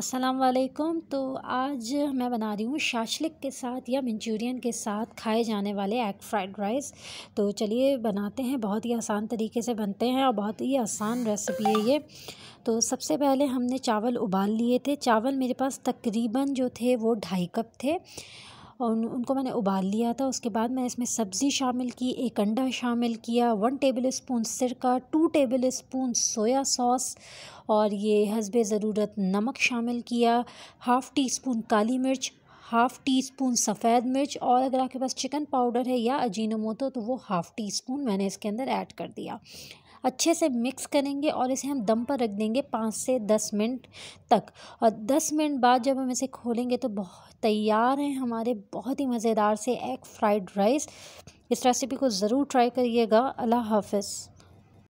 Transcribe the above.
असलकम तो आज मैं बना रही हूँ शाशलिक के साथ या मंचूरियन के साथ खाए जाने वाले एग फ्राइड राइस तो चलिए बनाते हैं बहुत ही आसान तरीके से बनते हैं और बहुत ही आसान रेसिपी है ये तो सबसे पहले हमने चावल उबाल लिए थे चावल मेरे पास तकरीबन जो थे वो ढाई कप थे और उन उनको मैंने उबाल लिया था उसके बाद मैंने इसमें सब्ज़ी शामिल की एक अंडा शामिल किया वन टेबल स्पून सिरका two tablespoon soya sauce और ये हसब ज़रूरत नमक शामिल किया हाफ़ टी स्पून काली मिर्च हाफ़ टी स्पून सफ़ेद मिर्च और अगर आपके पास चिकन पाउडर है या अजीनमोतो तो वो हाफ़ टी स्पून मैंने इसके अंदर ऐड कर दिया अच्छे से मिक्स करेंगे और इसे हम दम पर रख देंगे पाँच से दस मिनट तक और दस मिनट बाद जब हम इसे खोलेंगे तो बहुत तैयार हैं हमारे बहुत ही मज़ेदार से एग फ्राइड राइस इस रेसिपी को ज़रूर ट्राई करिएगा अल्लाह हाफिज़